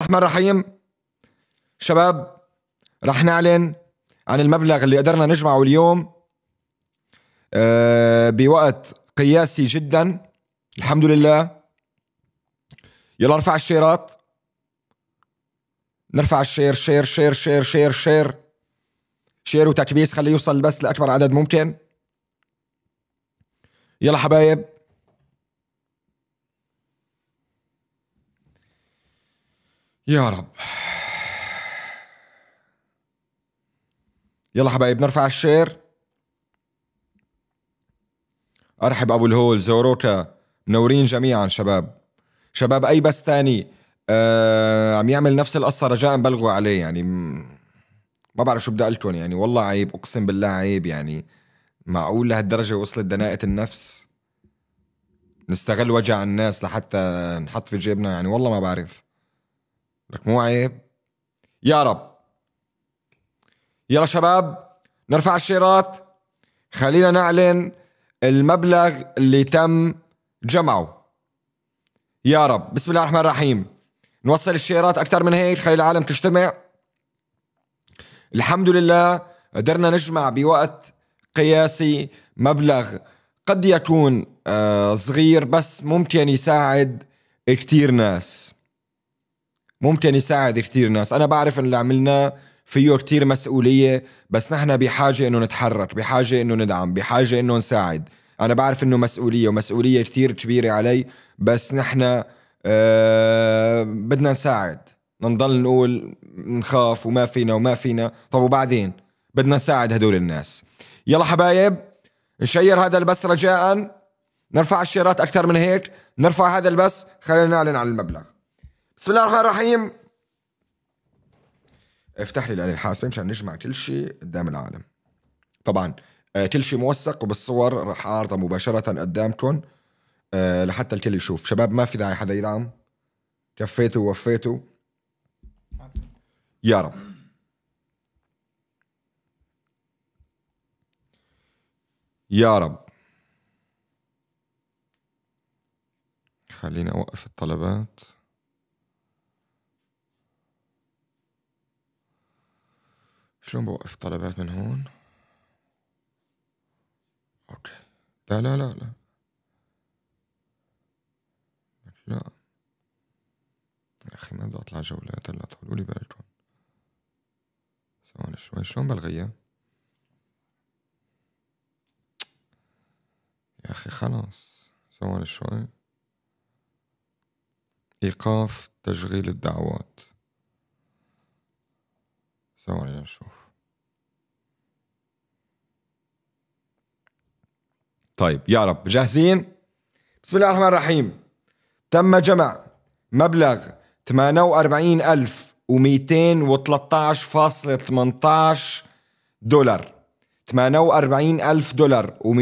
الرحمن الرحيم شباب رح نعلن عن المبلغ اللي قدرنا نجمعه اليوم آه، بوقت قياسي جدا الحمد لله يلا ارفع الشيرات نرفع الشير شير شير شير شير شير شير وتكبيس خليه يوصل بس لاكبر عدد ممكن يلا حبايب يا رب يلا حبايب نرفع الشير ارحب ابو الهول زوروكا منورين جميعا شباب شباب اي بس تاني آه عم يعمل نفس القصه رجاء بلغوا عليه يعني ما بعرف شو بدي اقول يعني والله عيب اقسم بالله عيب يعني معقول لهالدرجه وصلت دناءه النفس نستغل وجع الناس لحتى نحط في جيبنا يعني والله ما بعرف لك مو عيب يا رب يلا شباب نرفع الشيرات خلينا نعلن المبلغ اللي تم جمعه يا رب بسم الله الرحمن الرحيم نوصل الشيرات أكثر من هيك خلي العالم تجتمع الحمد لله قدرنا نجمع بوقت قياسي مبلغ قد يكون آه، صغير بس ممكن يساعد كتير ناس ممكن يساعد كتير ناس انا بعرف ان اللي عملناه فيه كتير مسؤولية بس نحن بحاجة انه نتحرك بحاجة انه ندعم بحاجة انه نساعد انا بعرف انه مسؤولية ومسؤولية كتير كبيرة علي بس نحن أه بدنا نساعد نضل نقول نخاف وما فينا وما فينا طب وبعدين بدنا نساعد هدول الناس يلا حبايب نشير هذا البث رجاء نرفع الشيرات اكثر من هيك نرفع هذا البث خلينا نعلن عن المبلغ بسم الله الرحمن الرحيم افتح لي الآلة الحاسبة مشان نجمع كل شيء قدام العالم طبعا آه، كل شيء موثق وبالصور رح اعرضها مباشرة قدامكم آه، لحتى الكل يشوف شباب ما في داعي حدا يدعم كفيتوا ووفيتوا يا رب يا رب خليني اوقف الطلبات شلون بوقف طلبات من هون اوكي لا لا لا لا لا يا اخي ما بدي اطلع جولات هلا طولوا لي بالكم ثواني شوي شلون بلغيها يا اخي خلاص ثواني شوي ايقاف تشغيل الدعوات ثواني نشوف طيب يا رب جاهزين بسم الله الرحمن الرحيم تم جمع مبلغ 48213.18 دولار 48000 دولار و213.18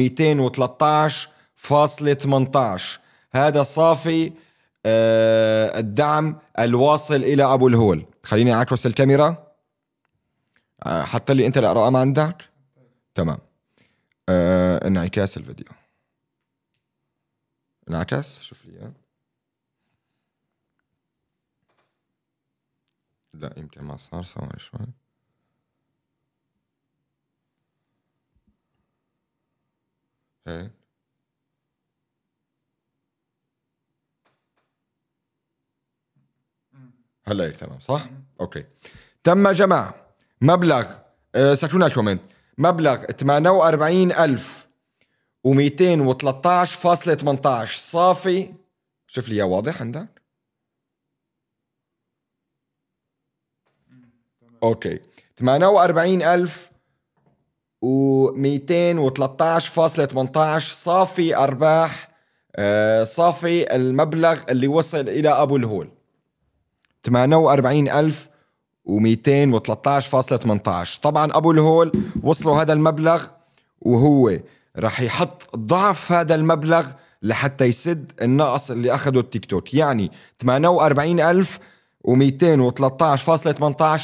هذا صافي آه، الدعم الواصل الى ابو الهول خليني اعكس الكاميرا آه، حط لي انت الارقام عندك تمام آه انعكاس الفيديو انعكس شوف لي اياه لا يمكن ما صار ثواني شوي هيك هلا هيك تمام صح؟ اوكي تم جمع مبلغ آه، سكتونا الكومنت مبلغ 48213.18 صافي شوف لي اياه واضح عندك اوكي الف و213.18 صافي ارباح آه صافي المبلغ اللي وصل الى ابو الهول 48000 و213.18 طبعا ابو الهول وصلوا هذا المبلغ وهو رح يحط ضعف هذا المبلغ لحتى يسد النقص اللي اخده التيك توك يعني 48000 و213.18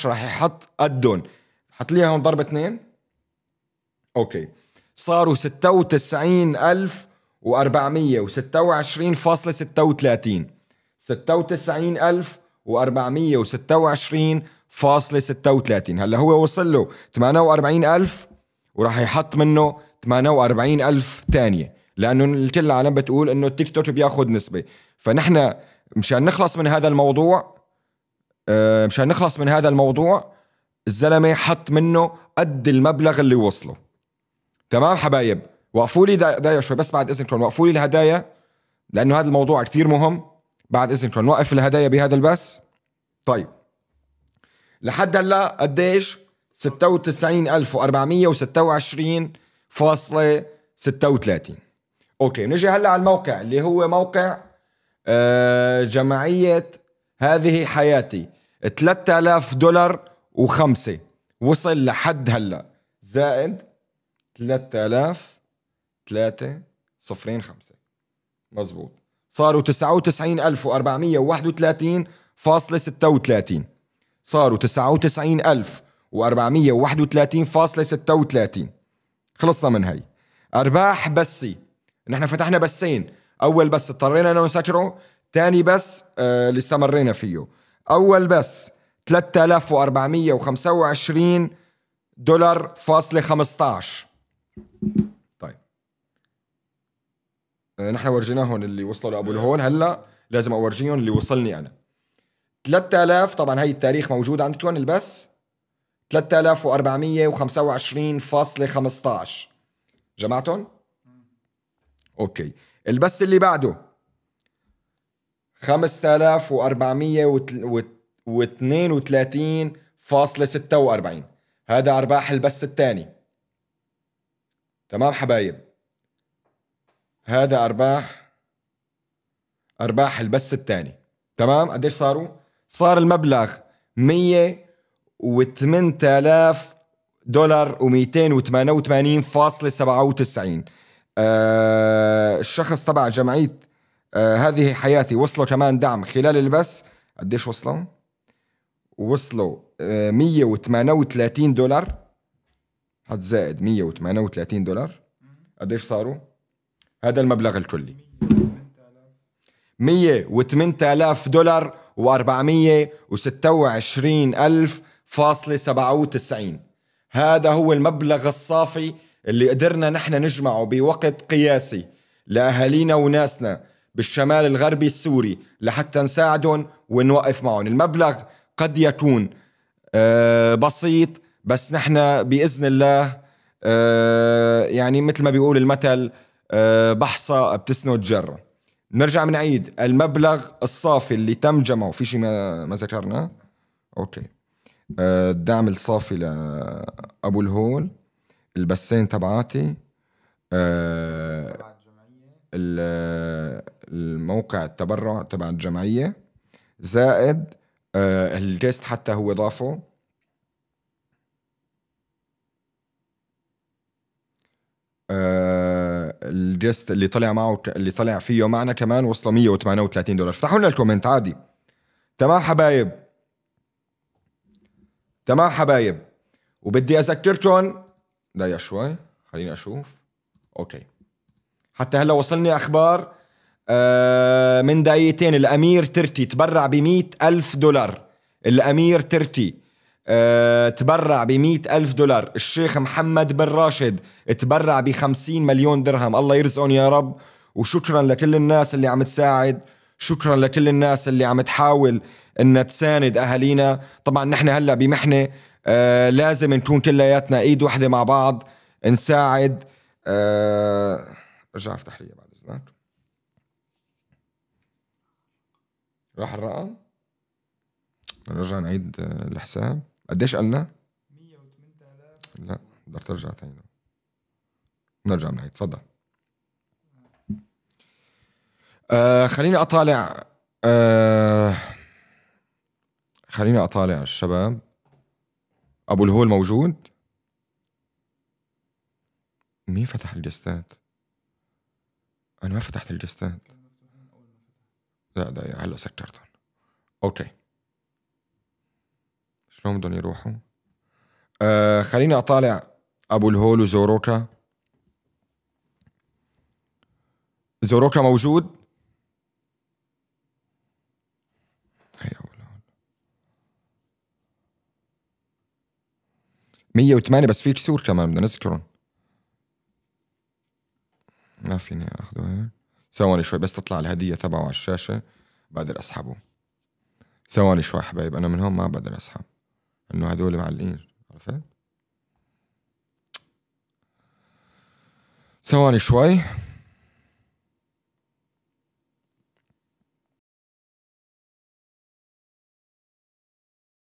رح يحط قدهم حط لي هون ضرب اثنين اوكي صاروا 96000 96000 و426.36 و426 فاصلة 36 هلا هو وصل له واربعين ألف وراح يحط منه واربعين ألف تانية لأنه كل العالم بتقول أنه التيك توك بياخد نسبة فنحن مشان نخلص من هذا الموضوع آه، مشان نخلص من هذا الموضوع الزلمة حط منه قد المبلغ اللي وصله تمام حبايب وقفوا لي هدايا شوي بس بعد إذنكم وقفوا لي الهدايا لأنه هذا الموضوع كثير مهم بعد إذنكم نوقف الهدايا بهذا البث طيب لحد هلا قديش 96426.36 اوكي نجي هلا على الموقع اللي هو موقع آه، جمعية هذه حياتي 3000 دولار وخمسة وصل لحد هلا زائد 3000 3 صفرين خمسة مزبوط صاروا 99431.36 صاروا 99431.36 خلصنا من هي أرباح بسي نحن فتحنا بسين أول بس اضطرينا أنه نسكره ثاني بس آه، اللي استمرينا فيه أول بس 3425 دولار فاصلة 15 طيب آه، نحن ورجيناهم اللي وصلوا لأبو الهول هلا لازم أورجيهم اللي وصلني أنا 3000 طبعا هي التاريخ موجود عندكم البس 3425.15 جمعتهم؟ اوكي البس اللي بعده 5432.46 هذا ارباح البث الثاني تمام حبايب هذا ارباح ارباح البث الثاني تمام قديش صاروا صار المبلغ 108000 دولار و288.97 آه الشخص تبع جمعية آه هذه حياتي وصلوا كمان دعم خلال البث قديش وصلوا؟ وصلوا آه 138 دولار حتزائد 138 دولار قديش صاروا؟ هذا المبلغ الكلي 108000 دولار و 42600097 فاصلة 97 هذا هو المبلغ الصافي اللي قدرنا نحن نجمعه بوقت قياسي لأهالينا وناسنا بالشمال الغربي السوري لحتى نساعدهم ونوقف معهم المبلغ قد يكون آه، بسيط بس نحن بإذن الله آه، يعني مثل ما بيقول المثل آه، بحصة بتسند جره نرجع بنعيد المبلغ الصافي اللي تم جمعه في شيء ما ما ذكرناه اوكي آه، الدعم الصافي لابو الهول البسين تبعاتي آه، الموقع التبرع تبع الجمعيه زائد آه، الجست حتى هو ضافه آه الجست اللي طلع معه اللي طلع فيه معنا كمان وصلوا 138 دولار افتحوا لنا الكومنت عادي تمام حبايب تمام حبايب وبدي اذكركم دقيقه شوي خليني اشوف اوكي حتى هلا وصلني اخبار آه، من دقيقتين الامير ترتي تبرع ب ألف دولار الامير ترتي آه، تبرع ب ألف دولار الشيخ محمد بن راشد تبرع ب 50 مليون درهم الله يرزقهم يا رب وشكرا لكل الناس اللي عم تساعد شكرا لكل الناس اللي عم تحاول ان تساند اهالينا طبعا نحن هلا بمحنه آه لازم نكون كلياتنا ايد وحده مع بعض نساعد آه ارجع افتح لي بعد اذنك راح الرقم نرجع نعيد آه، الحساب قديش قلنا؟ 108000 لا بدك ترجع تاني نرجع من هي تفضل آه خليني اطالع آه خليني اطالع الشباب ابو الهول موجود مين فتح الجستات انا ما فتحت الجستات لا ده هلا سكرتهم اوكي شلون بدهم يروحوا آه خليني اطالع ابو الهول وزوروكا زوروكا موجود هي ابو الهول 108 بس في كسور كمان بدنا نذكرهم ما فيني اخذه هيك ثواني شوي بس تطلع الهديه تبعه على الشاشه بقدر اسحبه ثواني شوي حبايب انا من هون ما بقدر اسحب انه هدول معلقين عرفت؟ ثواني شوي